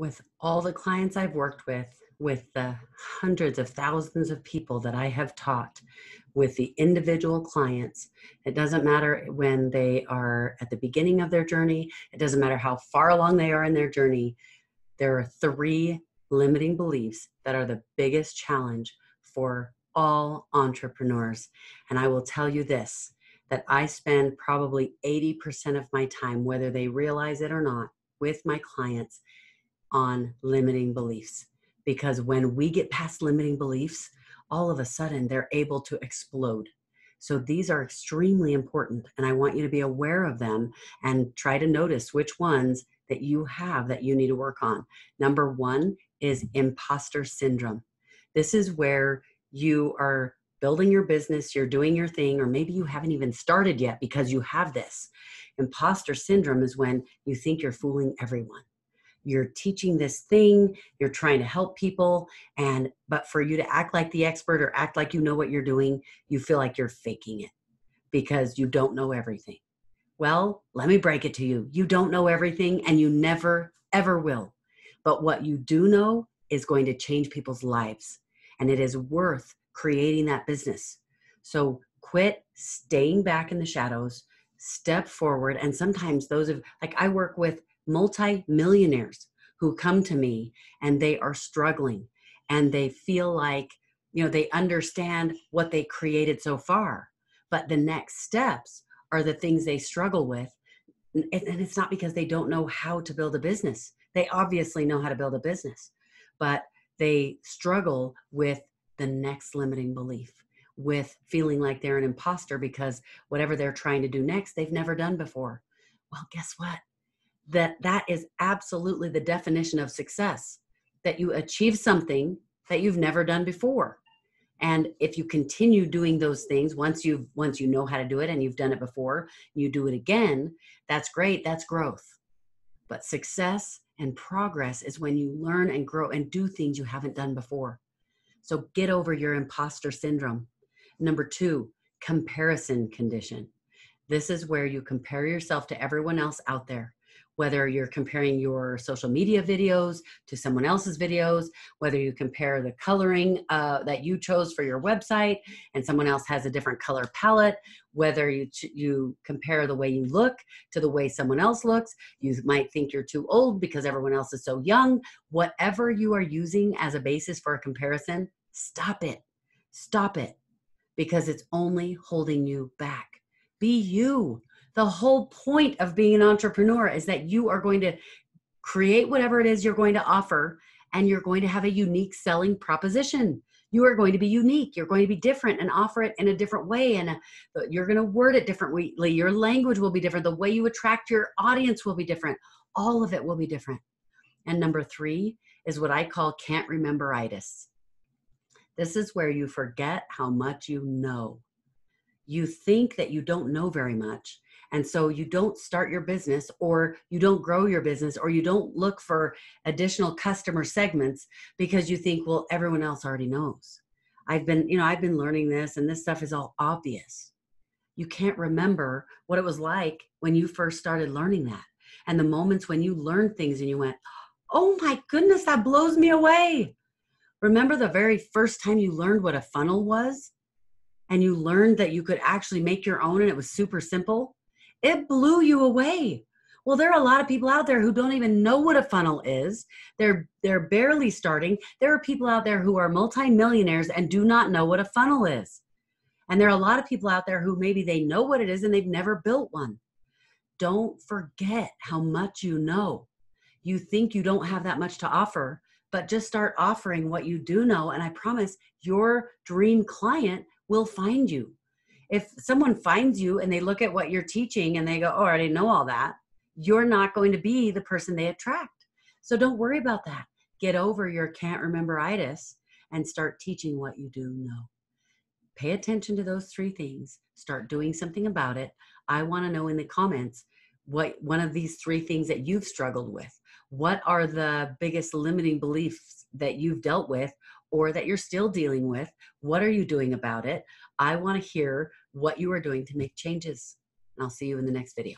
with all the clients I've worked with, with the hundreds of thousands of people that I have taught, with the individual clients. It doesn't matter when they are at the beginning of their journey, it doesn't matter how far along they are in their journey. There are three limiting beliefs that are the biggest challenge for all entrepreneurs. And I will tell you this that I spend probably 80% of my time, whether they realize it or not, with my clients on limiting beliefs because when we get past limiting beliefs, all of a sudden they're able to explode. So these are extremely important, and I want you to be aware of them and try to notice which ones that you have that you need to work on. Number one is imposter syndrome. This is where you are building your business, you're doing your thing, or maybe you haven't even started yet because you have this. Imposter syndrome is when you think you're fooling everyone you're teaching this thing you're trying to help people and but for you to act like the expert or act like you know what you're doing you feel like you're faking it because you don't know everything well let me break it to you you don't know everything and you never ever will but what you do know is going to change people's lives and it is worth creating that business so quit staying back in the shadows step forward and sometimes those of like i work with multi-millionaires who come to me and they are struggling and they feel like you know they understand what they created so far but the next steps are the things they struggle with and it's not because they don't know how to build a business they obviously know how to build a business but they struggle with the next limiting belief with feeling like they're an imposter because whatever they're trying to do next they've never done before well guess what that that is absolutely the definition of success that you achieve something that you've never done before and if you continue doing those things once you've once you know how to do it and you've done it before you do it again that's great that's growth but success and progress is when you learn and grow and do things you haven't done before so get over your imposter syndrome number two comparison condition this is where you compare yourself to everyone else out there whether you're comparing your social media videos to someone else's videos, whether you compare the coloring uh, that you chose for your website and someone else has a different color palette, whether you, you compare the way you look to the way someone else looks. You might think you're too old because everyone else is so young. Whatever you are using as a basis for a comparison, stop it. Stop it because it's only holding you back. Be you. The whole point of being an entrepreneur is that you are going to create whatever it is you're going to offer and you're going to have a unique selling proposition. You are going to be unique. You're going to be different and offer it in a different way. And uh, you're going to word it differently. Your language will be different. The way you attract your audience will be different. All of it will be different. And number three is what I call can't rememberitis. This is where you forget how much you know you think that you don't know very much. And so you don't start your business or you don't grow your business or you don't look for additional customer segments because you think, well, everyone else already knows. I've been, you know, I've been learning this and this stuff is all obvious. You can't remember what it was like when you first started learning that. And the moments when you learned things and you went, oh my goodness, that blows me away. Remember the very first time you learned what a funnel was? and you learned that you could actually make your own and it was super simple, it blew you away. Well, there are a lot of people out there who don't even know what a funnel is. They're they're barely starting. There are people out there who are multimillionaires and do not know what a funnel is. And there are a lot of people out there who maybe they know what it is and they've never built one. Don't forget how much you know. You think you don't have that much to offer, but just start offering what you do know and I promise your dream client will find you. If someone finds you and they look at what you're teaching and they go, Oh, I didn't know all that, you're not going to be the person they attract. So don't worry about that. Get over your can't remember itis and start teaching what you do know. Pay attention to those three things. Start doing something about it. I want to know in the comments what one of these three things that you've struggled with. What are the biggest limiting beliefs that you've dealt with or that you're still dealing with. What are you doing about it? I want to hear what you are doing to make changes. And I'll see you in the next video.